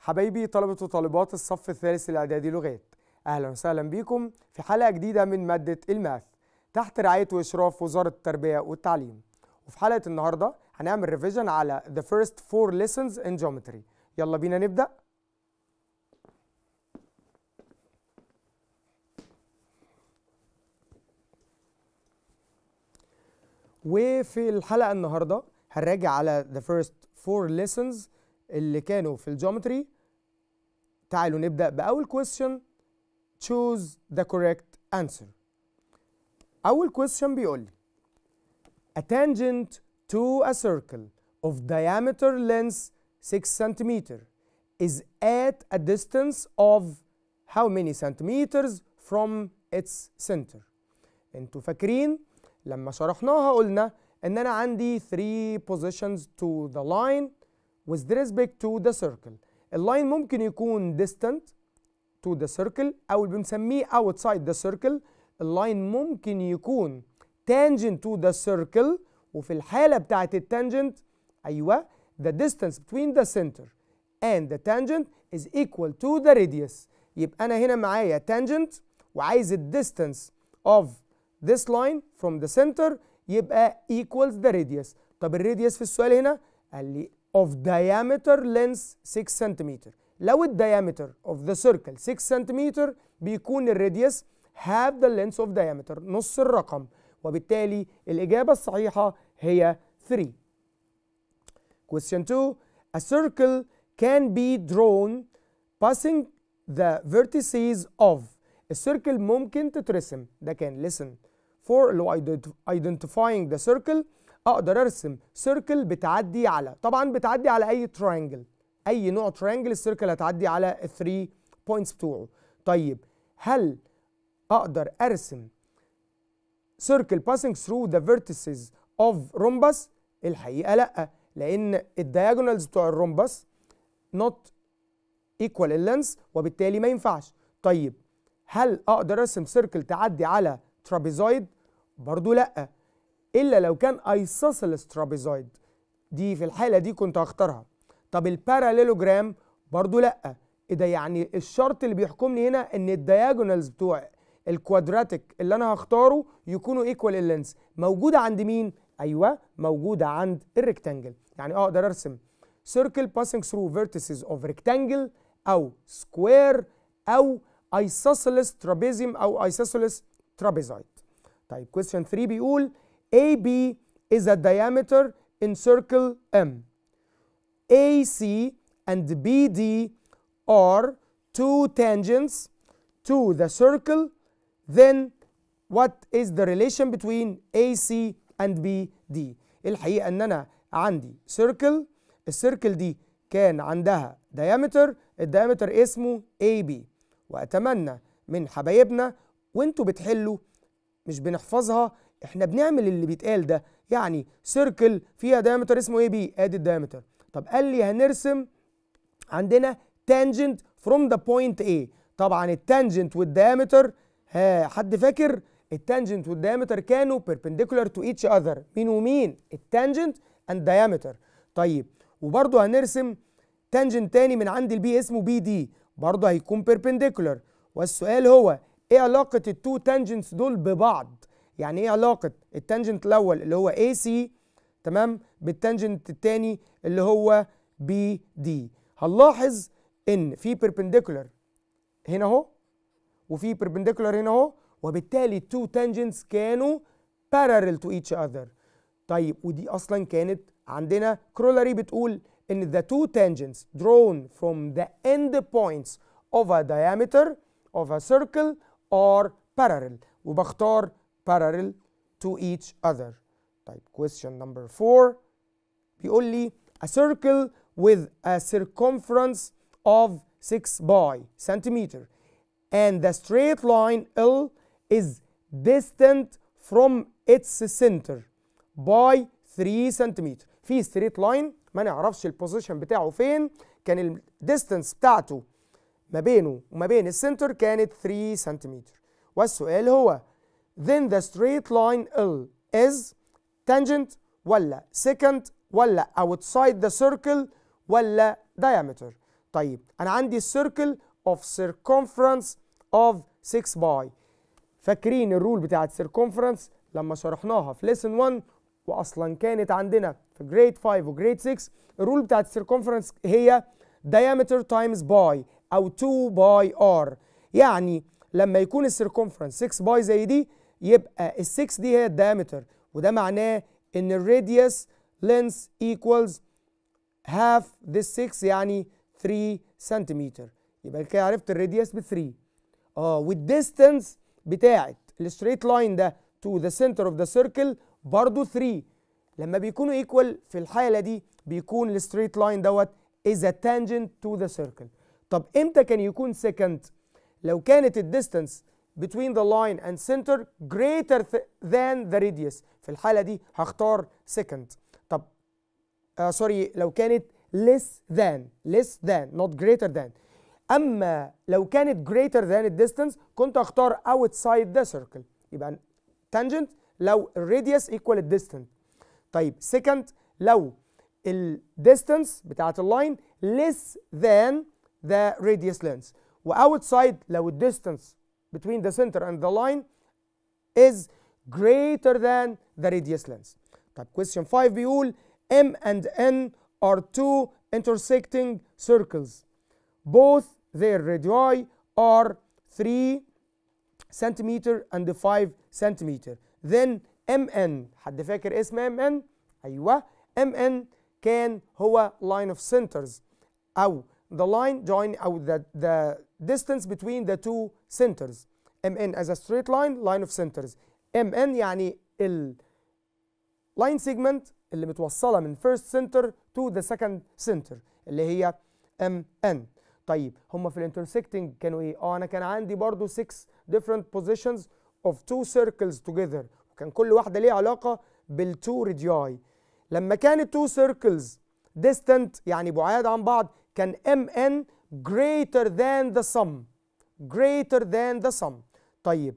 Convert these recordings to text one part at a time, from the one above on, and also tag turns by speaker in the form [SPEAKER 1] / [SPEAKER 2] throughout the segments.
[SPEAKER 1] حبايبي طلبة وطالبات الصف الثالث الإعدادي لغات أهلا وسهلا بكم في حلقة جديدة من مادة الماث تحت رعاية وإشراف وزارة التربية والتعليم وفي حلقة النهاردة هنعمل ريفيجن على The First Four Lessons in Geometry يلا بينا نبدأ وفي الحلقة النهاردة هنراجع على the first four lessons اللي كانوا في الجيومتري تعالوا نبدأ بأول question choose the correct answer أول question بيقول لي a tangent to a circle of diameter length 6 centimeter is at a distance of how many centimeters from its center انتوا فاكرين لما شرحناها قلنا ان انا عندي 3 positions to the line with respect to the circle اللاين ممكن يكون distant to the circle او اللي بنسميه outside the circle اللاين ممكن يكون tangent to the circle وفي الحالة بتاعت التانجنت أيوة the distance between the center and the tangent is equal to the radius يبقى أنا هنا معايا tangent وعايز the distance of this line from the center يبقى equals the radius طب radius في السؤال هنا قال لي of diameter length 6 centimeter. لو diameter of the circle 6 centimeter بيكون radius half the length of diameter نص الرقم وبالتالي الإجابة الصحيحة هي 3 Question 2 A circle can be drawn passing the vertices of السيركل ممكن تترسم ده كان listen for identifying the circle اقدر ارسم circle بتعدي على طبعا بتعدي على اي triangle اي نوع triangle السيركل هتعدي على 3 points بتوعه طيب هل اقدر ارسم circle passing through the vertices of rhombus الحقيقه لا لان الدياجونالز بتوع الرومبس نوت ايكوال اللينس وبالتالي ما ينفعش طيب هل اقدر ارسم سيركل تعدي على ترابيزويد برضو لا الا لو كان ايسوسلس ترابيزويد دي في الحاله دي كنت هختارها طب الباراليلوجرام برضو لا ايه ده يعني الشرط اللي بيحكمني هنا ان الدياجونالز بتوع الكوادراتيك اللي انا هختاره يكونوا ايكوال اللينس موجوده عند مين ايوه موجوده عند الريكتانجل يعني اقدر ارسم circle passing through vertices of rectangle او square او isosceles trapezium او isosceles trapezoid طيب question 3 بيقول AB is a diameter in circle M AC and BD are two tangents to the circle then what is the relation between AC and BD الحقيقة ان انا عندي سيركل السيركل دي كان عندها ديامتر الديامتر اسمه AB وأتمنى من حبايبنا وانتوا بتحلوا مش بنحفظها احنا بنعمل اللي بيتقال ده يعني سيركل فيها ديامتر اسمه AB ادي الديامتر طب قال لي هنرسم عندنا تانجنت فروم ذا بوينت A طبعا التانجنت والديامتر ها حد فاكر التانجنت والديامتر كانوا perpendicular to each other مين ومين التانجنت and diameter طيب وبرضه هنرسم تانجنت تاني من عند البي اسمه بي دي برضه هيكون perpendicular والسؤال هو ايه علاقة التو تانجنتس دول ببعض؟ يعني ايه علاقة التانجنت الأول اللي هو AC تمام بالتانجنت التاني اللي هو BD هنلاحظ ان في perpendicular هنا اهو وفي perpendicular هنا اهو وبالتالي التو تانجنتس كانوا parallel to each other طيب ودي اصلا كانت عندنا كرولاري بتقول ان the two tangents drawn from the end points of a diameter of a circle are parallel وبختار parallel to each other طيب question number 4 بيقول لي a circle with a circumference of 6 by centimeter and the straight line L is distant from its center باي 3 سنتيمتر في ستريت لاين ما نعرفش البوزيشن بتاعه فين كان الديستانس بتاعته ما بينه وما بين السنتر كانت 3 سنتيمتر والسؤال هو then the straight line L is tangent ولا second ولا outside the circle ولا diameter طيب انا عندي circle of circumference of 6 باي فاكرين الرول بتاعت circumference لما شرحناها في lesson 1 واصلا كانت عندنا في جريد 5 وجريد 6 الرول بتاعت السيركمفرنس هي diameter times باي او 2 باي ار يعني لما يكون السيركمفرنس 6 باي زي دي يبقى ال 6 دي هي الدايمتر وده معناه ان الراديوس لينس ايكوالز هاف ذا 6 يعني 3 سنتيمتر يبقى كده عرفت الراديوس ب 3 اه والديستنس بتاعت الستريت لاين ده تو ذا سنتر اوف ذا سيركل برضو 3 لما بيكونوا ايكوال في الحاله دي بيكون الستريت لاين دوت از ا تانجنت تو ذا سيركل طب امتى كان يكون سكند لو كانت الديستانس between the line and center greater th than the radius في الحاله دي هختار second طب سوري آه، سوري لو كانت less than less than not greater than اما لو كانت greater than الديستانس كنت اختار outside the circle يبقى tangent لو الراديوس ايكوال الديستنت طيب سكند لو الديستنس بتاعت اللاين less than the radius length واوتسايد لو الديستنس between the center and the line is greater than the radius length question 5 بيقول M and N are two intersecting circles both their radii are 3 centimeter and 5 centimeter then MN حد فاكر اسم MN؟ أيوه MN كان هو line of centers أو the line join أو the, the distance between the two centers MN as a straight line line of centers MN يعني ال line segment اللي متوصلة من first center to the second center اللي هي MN طيب هما في الانترسكتنج كانوا ايه؟ اه انا كان عندي برضو 6 different positions of two circles together وكان كل واحدة ليها علاقة بالتو radii لما كانت two circles distant يعني بعاد عن بعض كان mn greater than the sum greater than the sum طيب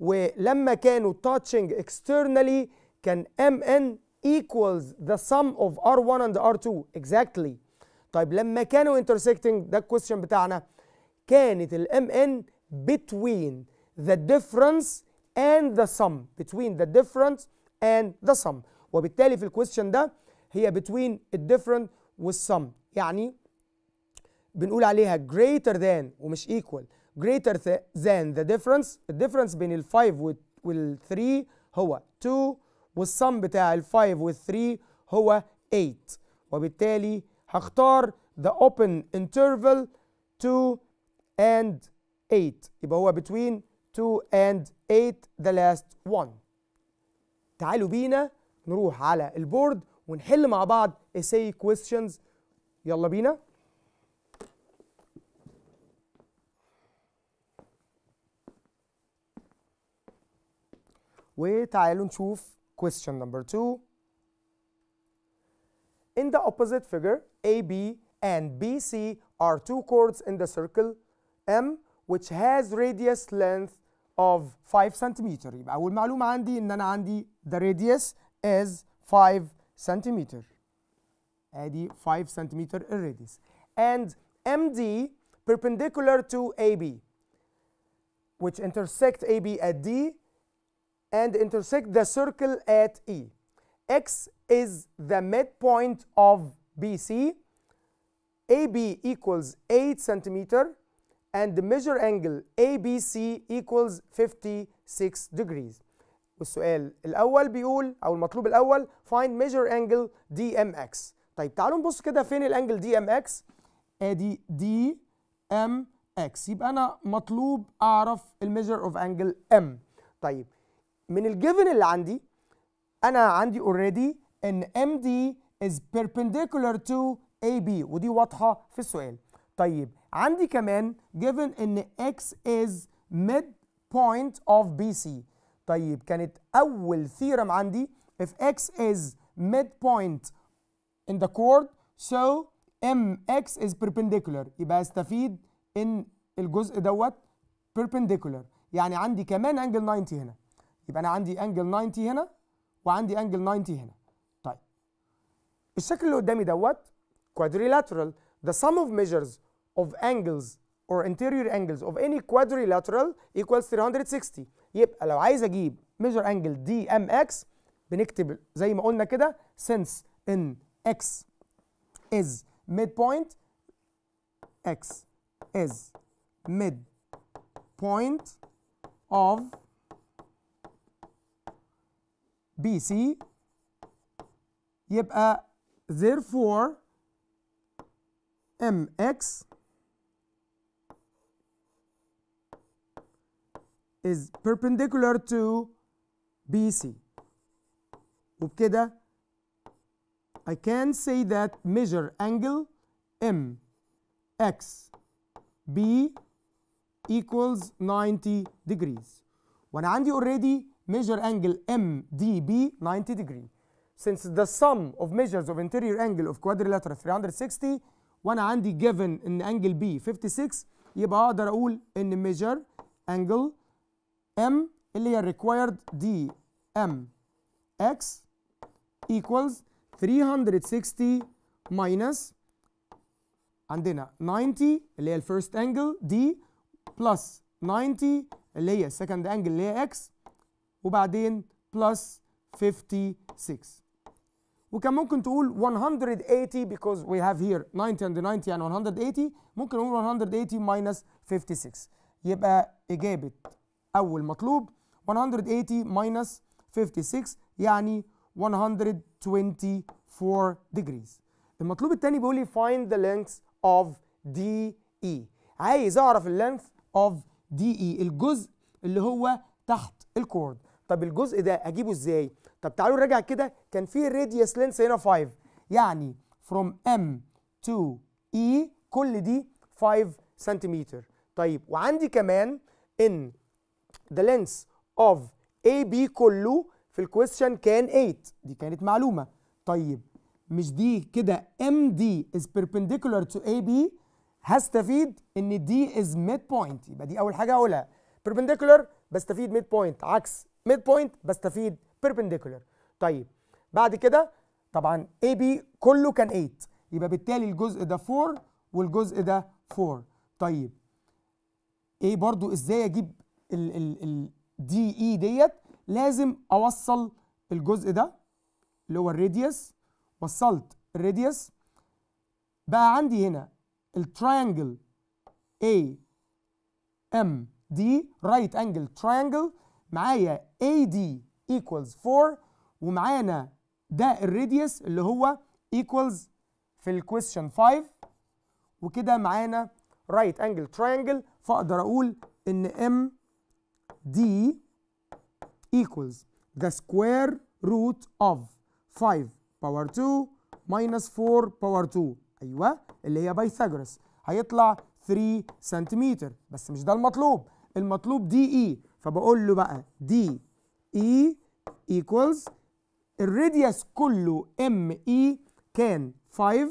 [SPEAKER 1] ولما كانوا touching externally كان mn equals the sum of R1 and R2 exactly طيب لما كانوا intersecting ده الكويستشن بتاعنا كانت ال mn between the difference and the sum between the difference and the sum وبالتالي في question ده هي between الديفرنت والsum يعني بنقول عليها greater than ومش equal greater than the difference difference بين ال 5 وال 3 هو 2 والsum بتاع ال 5 وال 3 هو 8 وبالتالي هختار the open interval 2 and 8 يبقى هو between 2 and 8 the last one تعالوا بينا نروح على البورد ونحل مع بعض essay questions يلا بينا وتعالوا نشوف question number 2 In the opposite figure AB and BC are two chords in the circle M which has radius length of 5 centimeter. يبقى أول معلومة عندي إن أنا عندي the radius is 5 سنتيمتر أدي 5 centimeter radius. and MD perpendicular to AB which intersect AB at D and intersect the circle at E. X is the midpoint of BC. AB equals 8 centimeter and the measure angle ABC equals 56 degrees والسؤال الأول بيقول أو المطلوب الأول find measure angle DMX طيب تعالوا نبص كده فين الانجل DMX ادي DMX يبقى أنا مطلوب أعرف الميجر أوف انجل M طيب من الجيفن اللي عندي أنا عندي already ان MD is perpendicular to AB ودي واضحة في السؤال طيب عندي كمان given ان x is midpoint of BC طيب كانت أول theorem عندي if x is midpoint in the chord so mx is perpendicular يبقى استفيد ان الجزء دوت perpendicular يعني عندي كمان angle 90 هنا يبقى انا عندي angle 90 هنا وعندي angle 90 هنا طيب الشكل اللي قدامي دوت quadrilateral the sum of measures of angles or interior angles of any quadrilateral equals 360 يبقى I عايز اجيب measure angle DMX بنكتب زي ما قلنا كده since in X is midpoint X is midpoint of BC يبقى uh, therefore MX is perpendicular to BC وبكده I can say that measure angle M X B equals 90 degrees وانا عندي already measure angle MDB 90 degree since the sum of measures of interior angle of quadrilateral 360 وانا عندي given ان angle B 56 يبقى اقدر اقول ان measure angle m اللي required d m x equals 360 and then a 90 اللي first angle d plus 90 اللي second angle اللي هي x وبعدين plus 56 We وكان ممكن تقول 180 because we have here 90 and 90 and 180 ممكن نقول 180 minus 56 يبقى إجابة أول مطلوب 180 minus 56 يعني 124 degrees المطلوب الثاني بيقول لي find the length of DE عايز أعرف اللينث of DE الجزء اللي هو تحت الكورد طب الجزء ده أجيبه إزاي؟ طب تعالوا نراجع كده كان في radius length هنا 5 يعني from M to E كل دي 5 سنتيمتر طيب وعندي كمان إن the length of AB كله في الكويستشن كان 8 دي كانت معلومه طيب مش دي كده MD is perpendicular to AB هستفيد ان D is midpoint يبقى دي اول حاجه اقولها perpendicular بستفيد midpoint عكس midpoint بستفيد perpendicular طيب بعد كده طبعا AB كله كان 8 يبقى بالتالي الجزء ده 4 والجزء ده 4 طيب ايه برضو ازاي اجيب الدي دي اي ديت لازم اوصل الجزء ده اللي هو الريديوس وصلت الريديوس بقى عندي هنا التريانجل اي ام دي رايت انجل ترينجل معايا اي دي ايكوالز 4 ومعانا ده الريديوس اللي هو ايكوالز في الكويستشن 5 وكده معانا رايت انجل ترينجل فاقدر اقول ان ام d equals the square root of 5 power 2 minus 4 power 2 ايوه اللي هي بايثاغورس هيطلع 3 سنتيمتر بس مش ده المطلوب المطلوب دي اي e. فبقول له بقى دي اي e equals الراديوس كله ام اي e كان 5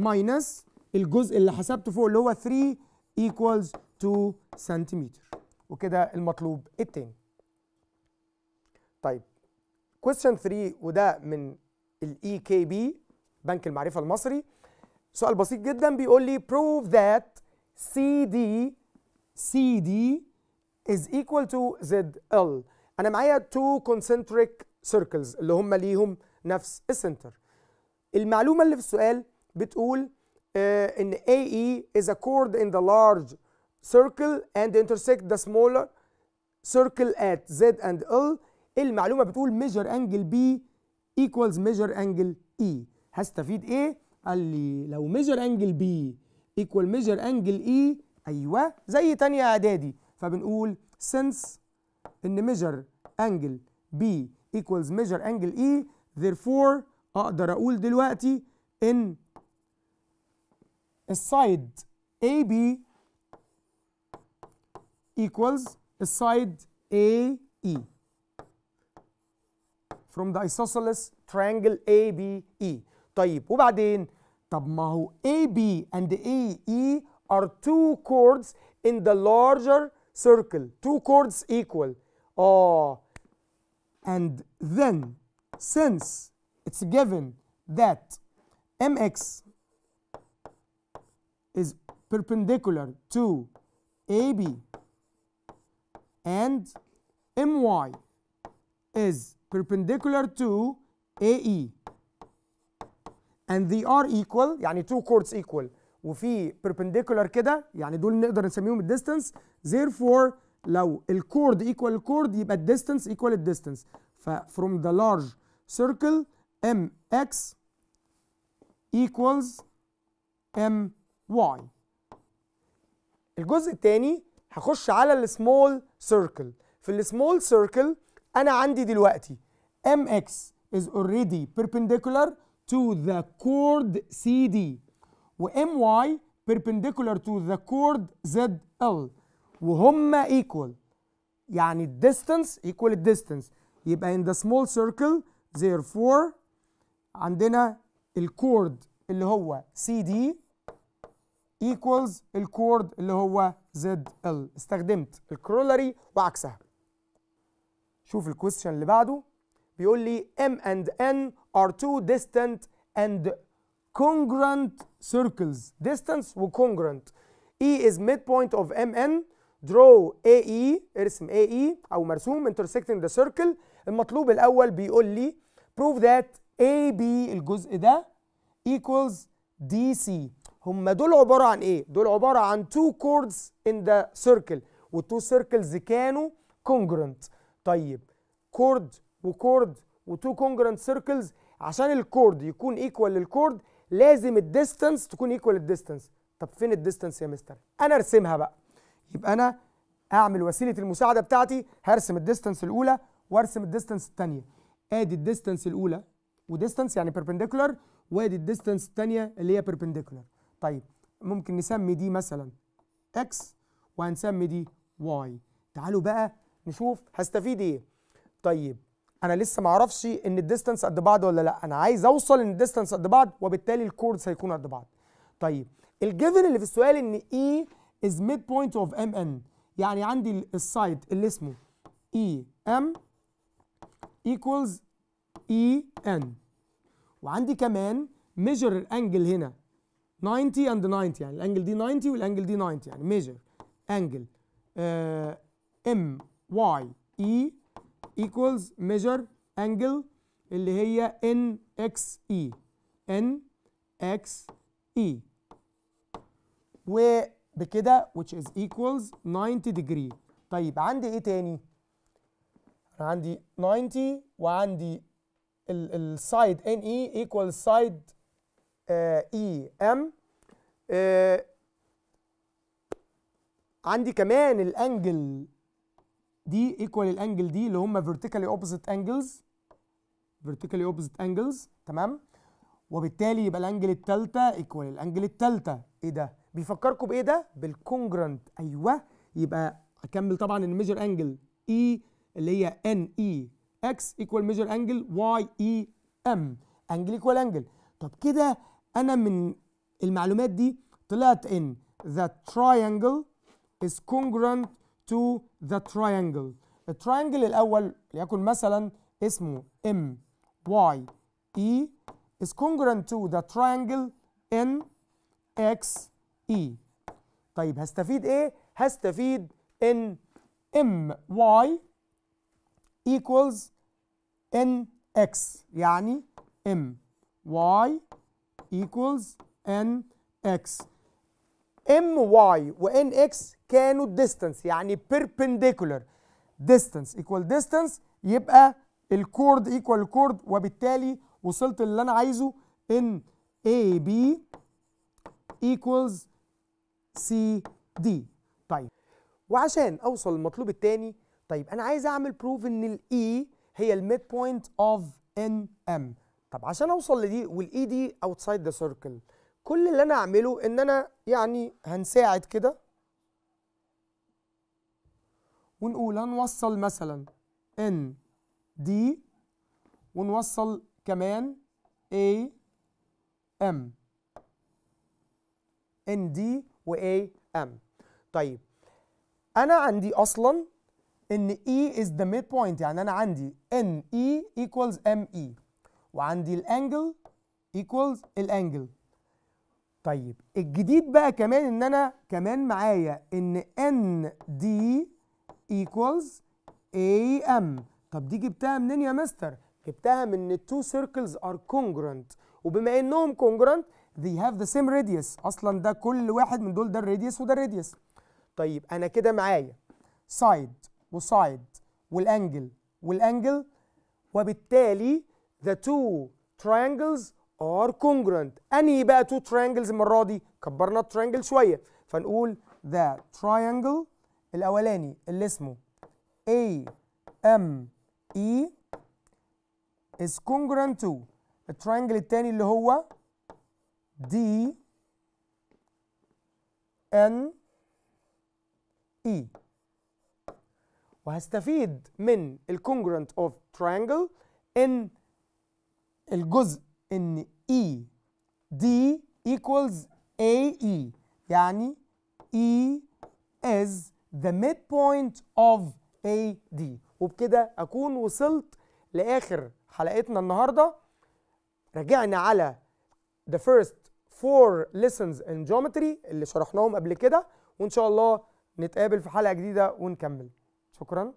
[SPEAKER 1] minus الجزء اللي حسبته فوق اللي هو 3 equals 2 سنتيمتر وكده المطلوب التاني طيب كويستشن 3 وده من الاي كي e بي بنك المعرفه المصري سؤال بسيط جدا بيقول لي prove that CD CD is equal to ZL انا معايا two concentric circles اللي هم ليهم نفس السنتر المعلومه اللي في السؤال بتقول uh, ان AE is a chord in the large circle and intersect the smaller circle at Z and L المعلومة بتقول measure angle B equals measure angle E هستفيد ايه؟ قال لي لو measure angle B equal measure angle E ايوه زي تانية اعدادي فبنقول since ان measure angle B equals measure angle E therefore اقدر اقول دلوقتي ان السايد AB equals side AE from the isosceles triangle ABE طيب وبعدين طب ما هو AB and AE are two chords in the larger circle two chords equal Oh. and then since it's given that MX is perpendicular to AB and my is perpendicular to AE and they are equal يعني two chords equal وفي perpendicular كده يعني دول نقدر نسميهم distance. therefore لو الكورد equal الكورد يبقى distance equal distance. ف from the large circle mx equals my الجزء الثاني هخش على السمول circle في السمول circle انا عندي دلوقتي mx is already perpendicular to the chord CD و my perpendicular to the chord ZL وهما equal يعني الديستانس equal الديستانس يبقى in the small circle therefore عندنا الكورد اللي هو CD equals الكورد اللي هو ZL استخدمت الكرولاري وعكسها شوف الكويستشن اللي بعده بيقول لي M and N are two distant and congruent circles distance وcongruent E is midpoint of MN draw AE ارسم AE أو مرسوم intersecting the circle المطلوب الأول بيقول لي prove that AB الجزء ده equals DC هم دول عباره عن ايه دول عباره عن تو كوردز ان ذا سيركل والتو سيركلز كانوا كونجرنت طيب كورد وكورد وتو كونجرنت سيركلز عشان الكورد يكون ايكوال للكورد لازم الديستانس تكون ايكوال للديستانس طب فين الديستانس يا مستر انا ارسمها بقى يبقى انا اعمل وسيله المساعده بتاعتي هرسم الديستانس الاولى وارسم الديستانس الثانيه ادي الديستانس الاولى وديستانس يعني بيربنديكولار وادي الديستانس الثانيه اللي هي بيربنديكولار طيب ممكن نسمي دي مثلا اكس وهنسمي دي واي تعالوا بقى نشوف هستفيد ايه طيب انا لسه ما اعرفش ان الديستانس قد بعض ولا لا انا عايز اوصل ان الديستانس قد بعض وبالتالي الكوردز هيكون قد بعض طيب الجيفن اللي في السؤال ان اي از ميد بوينت اوف ام ان يعني عندي السايد اللي اسمه اي ام ايكوالز اي ان وعندي كمان ميجر الانجل هنا 90 اند 90 يعني الانجل دي 90 والانجل دي 90 يعني ميجر انجل ام واي اي ايكوالز ميجر انجل اللي هي ان اكس اي e، ان اكس اي e. وبكده which is equals 90 degree طيب عندي ايه تاني؟ انا عندي 90 وعندي السايد ان اي ايكوال سايد آه، اي ام آه، عندي كمان الانجل دي ايكوال الانجل دي اللي هم فيرتيكالي اوبوزيت انجلز فيرتيكالي اوبوزيت انجلز تمام وبالتالي يبقى الانجل الثالثه ايكوال الانجل الثالثه ايه ده بيفكركم بايه ده بالكونجرنت ايوه يبقى اكمل طبعا الميجر انجل اي اللي هي ان اي اكس ايكوال ميجر انجل واي اي ام انجل ايكوال انجل طب كده أنا من المعلومات دي طلعت إن the triangle is congruent to the triangle التراينجل الأول ليكن مثلا اسمه M Y E is congruent to the triangle N X E طيب هستفيد إيه؟ هستفيد إن M Y equals N X يعني M Y equals nx my و كانوا distance يعني perpendicular distance equal distance يبقى الكورد equal الكورد وبالتالي وصلت اللي انا عايزه ان AB equals CD طيب وعشان اوصل للمطلوب الثاني طيب انا عايز اعمل بروف ان الاي e هي الميد بوينت اوف ان ام طب عشان اوصل لدي والاي دي اوتسايد ذا سيركل كل اللي انا اعمله ان انا يعني هنساعد كده ونقول هنوصل مثلا ان دي ونوصل كمان اي ام ان دي واي ام طيب انا عندي اصلا ان اي از ذا ميد بوينت يعني انا عندي ان اي ايكوالز ام اي وعندي الانجل ايكوالز الانجل طيب الجديد بقى كمان ان انا كمان معايا ان ان دي ايكوالز اي ام طب دي جبتها منين يا مستر جبتها من ان التو سيركلز ار كونجرنت وبما انهم كونجرنت they have the same radius اصلا ده كل واحد من دول ده الراديوس وده الراديوس طيب انا كده معايا سايد وسايد والانجل والانجل وبالتالي the two triangles are congruent انهي بقى two triangles المره دي كبرنا triangle شويه فنقول the triangle الاولاني اللي اسمه A M E is congruent to triangle الثاني اللي هو D N E وهستفيد من الكونجرنت اوف تريانجل ان الجزء ان اي e دي equals AE يعني E is the midpoint of AD وبكده أكون وصلت لآخر حلقتنا النهاردة رجعنا على the first four lessons in geometry اللي شرحناهم قبل كده وإن شاء الله نتقابل في حلقة جديدة ونكمل شكراً